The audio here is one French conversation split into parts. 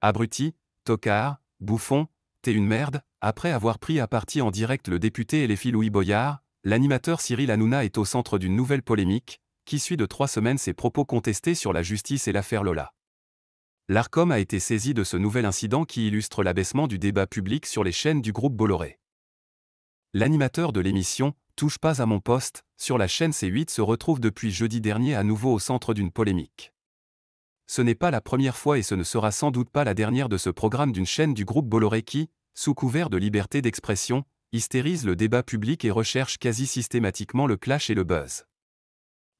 Abruti, tocard, bouffon, t'es une merde, après avoir pris à partie en direct le député et les Louis Boyard, l'animateur Cyril Hanouna est au centre d'une nouvelle polémique, qui suit de trois semaines ses propos contestés sur la justice et l'affaire Lola. L'ARCOM a été saisi de ce nouvel incident qui illustre l'abaissement du débat public sur les chaînes du groupe Bolloré. L'animateur de l'émission, Touche pas à mon poste, sur la chaîne C8 se retrouve depuis jeudi dernier à nouveau au centre d'une polémique ce n'est pas la première fois et ce ne sera sans doute pas la dernière de ce programme d'une chaîne du groupe Bolloré qui, sous couvert de liberté d'expression, hystérise le débat public et recherche quasi systématiquement le clash et le buzz.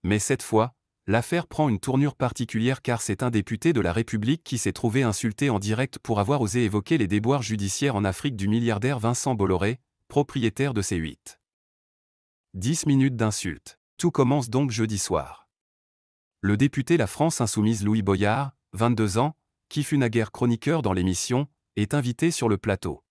Mais cette fois, l'affaire prend une tournure particulière car c'est un député de la République qui s'est trouvé insulté en direct pour avoir osé évoquer les déboires judiciaires en Afrique du milliardaire Vincent Bolloré, propriétaire de C8. 10 minutes d'insultes. Tout commence donc jeudi soir. Le député La France Insoumise Louis Boyard, 22 ans, qui fut naguère chroniqueur dans l'émission, est invité sur le plateau.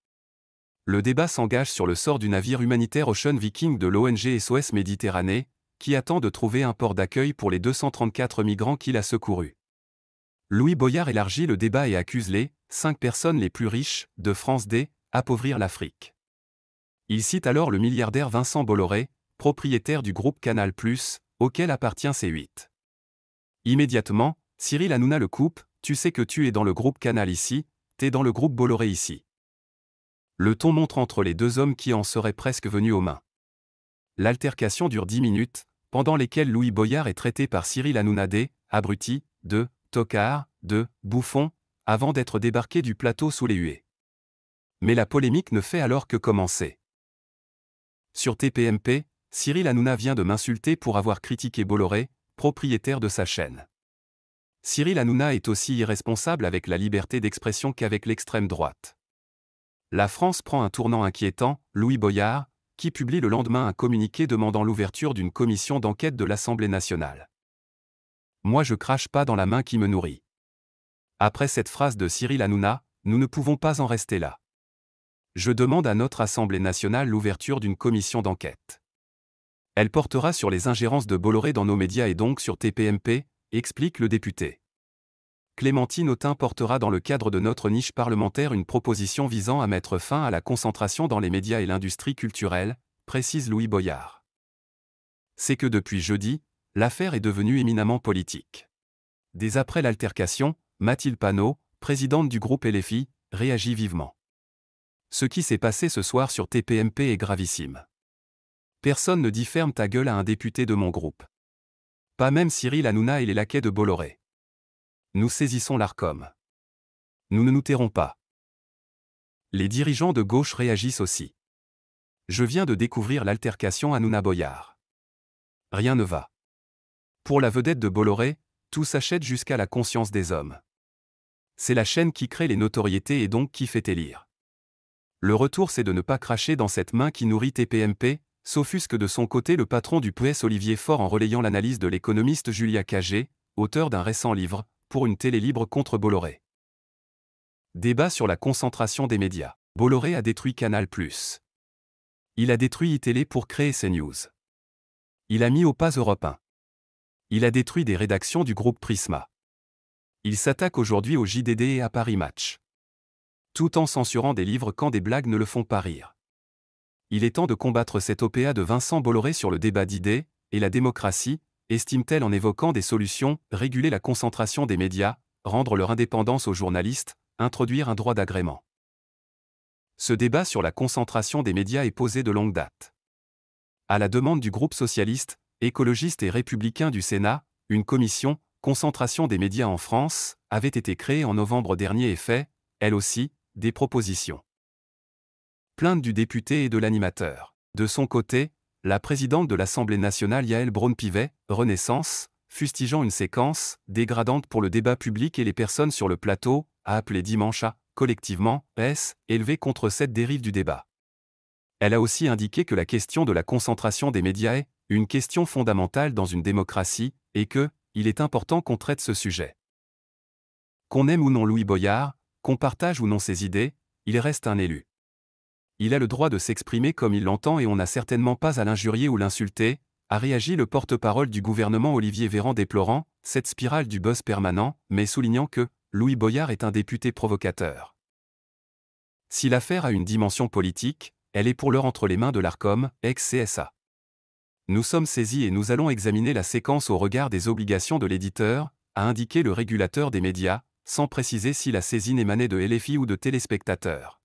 Le débat s'engage sur le sort du navire humanitaire Ocean Viking de l'ONG SOS Méditerranée, qui attend de trouver un port d'accueil pour les 234 migrants qu'il a secourus. Louis Boyard élargit le débat et accuse les cinq personnes les plus riches de France d appauvrir l'Afrique. Il cite alors le milliardaire Vincent Bolloré, propriétaire du groupe Canal+, auquel appartient C8. Immédiatement, Cyril Hanouna le coupe, tu sais que tu es dans le groupe Canal ici, t'es dans le groupe Bolloré ici. Le ton montre entre les deux hommes qui en seraient presque venus aux mains. L'altercation dure dix minutes, pendant lesquelles Louis Boyard est traité par Cyril Hanouna des « abruti », de « tocard », de « bouffon », avant d'être débarqué du plateau sous les huées. Mais la polémique ne fait alors que commencer. Sur TPMP, Cyril Hanouna vient de m'insulter pour avoir critiqué Bolloré, propriétaire de sa chaîne. Cyril Hanouna est aussi irresponsable avec la liberté d'expression qu'avec l'extrême droite. La France prend un tournant inquiétant, Louis Boyard, qui publie le lendemain un communiqué demandant l'ouverture d'une commission d'enquête de l'Assemblée nationale. Moi je crache pas dans la main qui me nourrit. Après cette phrase de Cyril Hanouna, nous ne pouvons pas en rester là. Je demande à notre Assemblée nationale l'ouverture d'une commission d'enquête. Elle portera sur les ingérences de Bolloré dans nos médias et donc sur TPMP, explique le député. Clémentine Autin portera dans le cadre de notre niche parlementaire une proposition visant à mettre fin à la concentration dans les médias et l'industrie culturelle, précise Louis Boyard. C'est que depuis jeudi, l'affaire est devenue éminemment politique. Dès après l'altercation, Mathilde Panot, présidente du groupe LFI, réagit vivement. Ce qui s'est passé ce soir sur TPMP est gravissime. Personne ne dit ferme ta gueule à un député de mon groupe. Pas même Cyril Hanouna et les laquais de Bolloré. Nous saisissons l'ARCOM. Nous ne nous tairons pas. Les dirigeants de gauche réagissent aussi. Je viens de découvrir l'altercation Hanouna Boyard. Rien ne va. Pour la vedette de Bolloré, tout s'achète jusqu'à la conscience des hommes. C'est la chaîne qui crée les notoriétés et donc qui fait élire. Le retour c'est de ne pas cracher dans cette main qui nourrit TPMP, S'offusque de son côté le patron du PS Olivier Faure en relayant l'analyse de l'économiste Julia Cagé, auteur d'un récent livre, Pour une télé libre contre Bolloré. Débat sur la concentration des médias. Bolloré a détruit Canal+. Il a détruit iTélé pour créer ses news. Il a mis au pas Europe 1. Il a détruit des rédactions du groupe Prisma. Il s'attaque aujourd'hui au JDD et à Paris Match. Tout en censurant des livres quand des blagues ne le font pas rire il est temps de combattre cette OPA de Vincent Bolloré sur le débat d'idées et la démocratie, estime-t-elle en évoquant des solutions, réguler la concentration des médias, rendre leur indépendance aux journalistes, introduire un droit d'agrément. Ce débat sur la concentration des médias est posé de longue date. À la demande du groupe socialiste, écologiste et républicain du Sénat, une commission, Concentration des médias en France, avait été créée en novembre dernier et fait, elle aussi, des propositions plainte du député et de l'animateur. De son côté, la présidente de l'Assemblée nationale Yael Braun-Pivet, Renaissance, fustigeant une séquence dégradante pour le débat public et les personnes sur le plateau, a appelé dimanche à, collectivement, S, élever contre cette dérive du débat. Elle a aussi indiqué que la question de la concentration des médias est une question fondamentale dans une démocratie et que, il est important qu'on traite ce sujet. Qu'on aime ou non Louis Boyard, qu'on partage ou non ses idées, il reste un élu. Il a le droit de s'exprimer comme il l'entend et on n'a certainement pas à l'injurier ou l'insulter, a réagi le porte-parole du gouvernement Olivier Véran déplorant cette spirale du buzz permanent, mais soulignant que Louis Boyard est un député provocateur. Si l'affaire a une dimension politique, elle est pour l'heure entre les mains de l'ARCOM, ex-CSA. Nous sommes saisis et nous allons examiner la séquence au regard des obligations de l'éditeur, a indiqué le régulateur des médias, sans préciser si la saisine émanait de LFI ou de téléspectateurs.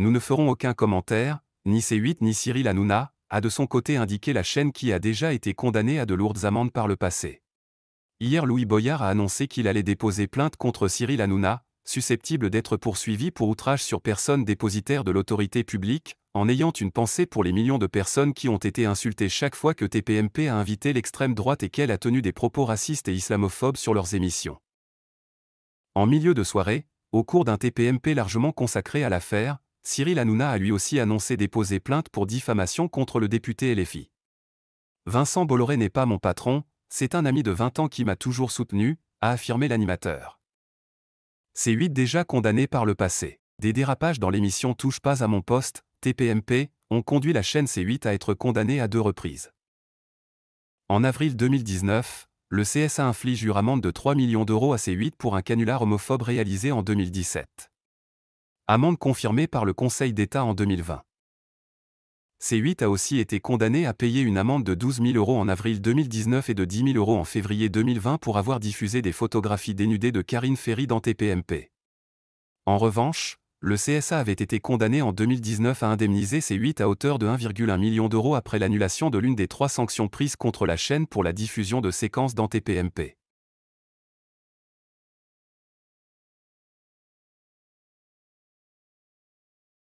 Nous ne ferons aucun commentaire, ni C8 ni Cyril Hanouna, a de son côté indiqué la chaîne qui a déjà été condamnée à de lourdes amendes par le passé. Hier Louis Boyard a annoncé qu'il allait déposer plainte contre Cyril Hanouna, susceptible d'être poursuivi pour outrage sur personne dépositaire de l'autorité publique, en ayant une pensée pour les millions de personnes qui ont été insultées chaque fois que TPMP a invité l'extrême droite et qu'elle a tenu des propos racistes et islamophobes sur leurs émissions. En milieu de soirée, au cours d'un TPMP largement consacré à l'affaire, Cyril Hanouna a lui aussi annoncé déposer plainte pour diffamation contre le député LFI. Vincent Bolloré n'est pas mon patron, c'est un ami de 20 ans qui m'a toujours soutenu, a affirmé l'animateur. c 8 déjà condamné par le passé. Des dérapages dans l'émission Touche pas à mon poste, TPMP, ont conduit la chaîne C8 à être condamnée à deux reprises. En avril 2019, le CSA inflige une amende de 3 millions d'euros à C8 pour un canular homophobe réalisé en 2017 amende confirmée par le Conseil d'État en 2020. C8 a aussi été condamné à payer une amende de 12 000 euros en avril 2019 et de 10 000 euros en février 2020 pour avoir diffusé des photographies dénudées de Karine Ferry dans TPMP. En revanche, le CSA avait été condamné en 2019 à indemniser C8 à hauteur de 1,1 million d'euros après l'annulation de l'une des trois sanctions prises contre la chaîne pour la diffusion de séquences dans TPMP.